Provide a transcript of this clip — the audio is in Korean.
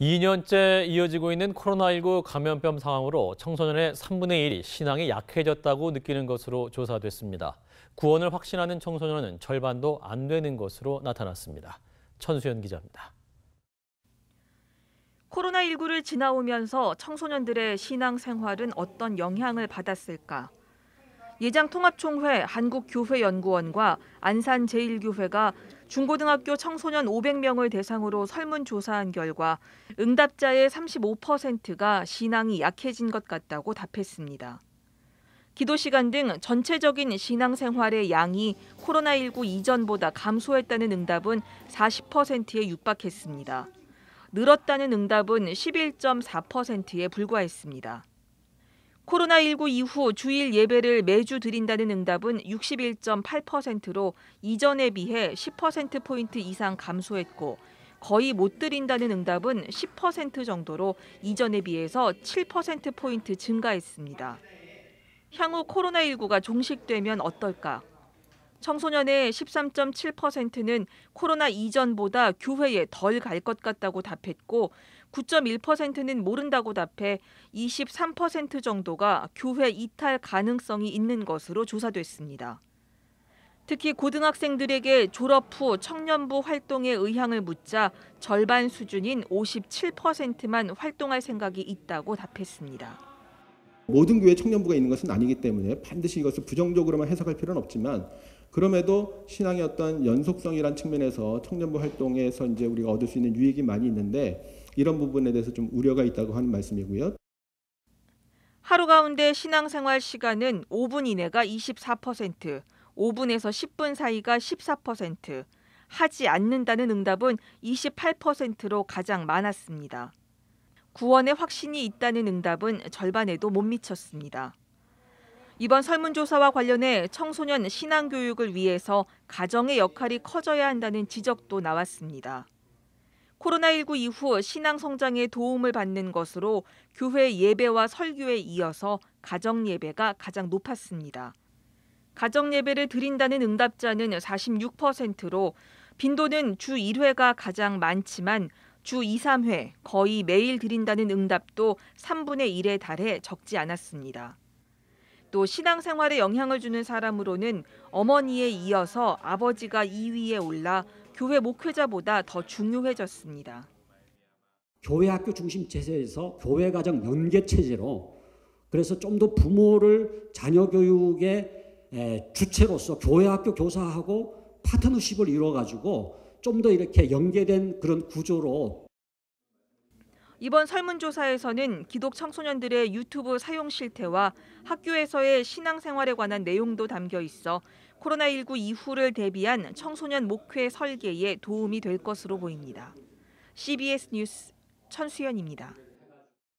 2년째 이어지고 있는 코로나19 감염병 상황으로 청소년의 3분의 1이 신앙이 약해졌다고 느끼는 것으로 조사됐습니다. 구원을 확신하는 청소년은 절반도 안 되는 것으로 나타났습니다. 천수연 기자입니다. 코로나19를 지나오면서 청소년들의 신앙 생활은 어떤 영향을 받았을까? 예장통합총회 한국교회연구원과 안산제일교회가 중고등학교 청소년 500명을 대상으로 설문조사한 결과 응답자의 35%가 신앙이 약해진 것 같다고 답했습니다. 기도 시간 등 전체적인 신앙생활의 양이 코로나19 이전보다 감소했다는 응답은 40%에 육박했습니다. 늘었다는 응답은 11.4%에 불과했습니다. 코로나19 이후 주일 예배를 매주 드린다는 응답은 61.8%로 이전에 비해 10%포인트 이상 감소했고 거의 못 드린다는 응답은 10% 정도로 이전에 비해서 7%포인트 증가했습니다. 향후 코로나19가 종식되면 어떨까? 청소년의 13.7%는 코로나 이전보다 교회에 덜 갈 것 같다고 답했고 9.1%는 모른다고 답해 23% 정도가 교회 이탈 가능성이 있는 것으로 조사됐습니다. 특히 고등학생들에게 졸업 후 청년부 활동에 의향을 묻자 절반 수준인 57%만 활동할 생각이 있다고 답했습니다. 모든 교회 청년부가 있는 것은 아니기 때문에 반드시 이것을 부정적으로만 해석할 필요는 없지만 그럼에도 신앙의 어떤 연속성이란 측면에서 청년부 활동에서 이제 우리가 얻을 수 있는 유익이 많이 있는데 이런 부분에 대해서 좀 우려가 있다고 하는 말씀이고요. 하루 가운데 신앙생활 시간은 5분 이내가 24%, 5분에서 10분 사이가 14%, 하지 않는다는 응답은 28%로 가장 많았습니다. 구원의 확신이 있다는 응답은 절반에도 못 미쳤습니다. 이번 설문조사와 관련해 청소년 신앙교육을 위해서 가정의 역할이 커져야 한다는 지적도 나왔습니다. 코로나19 이후 신앙 성장에 도움을 받는 것으로 교회 예배와 설교에 이어서 가정 예배가 가장 높았습니다. 가정 예배를 드린다는 응답자는 46%로 빈도는 주 1회가 가장 많지만 주 2, 3회 거의 매일 드린다는 응답도 3분의 1에 달해 적지 않았습니다. 또 신앙생활에 영향을 주는 사람으로는 어머니에 이어서 아버지가 2위에 올라 교회 목회자보다 더 중요해졌습니다. 교회 학교 중심 체제에서 교회 가정 연계 체제로 그래서 좀 더 부모를 자녀 교육의 주체로서 교회 학교 교사하고 파트너십을 이루어 가지고 좀더 이렇게 연계된 그런 구조로 이번 설문조사에서는 기독 청소년들의 유튜브 사용 실태와 학교에서의 신앙생활에 관한 내용도 담겨 있어 코로나19 이후를 대비한 청소년 목회 설계에 도움이 될 것으로 보입니다. CBS 뉴스 천수연입니다.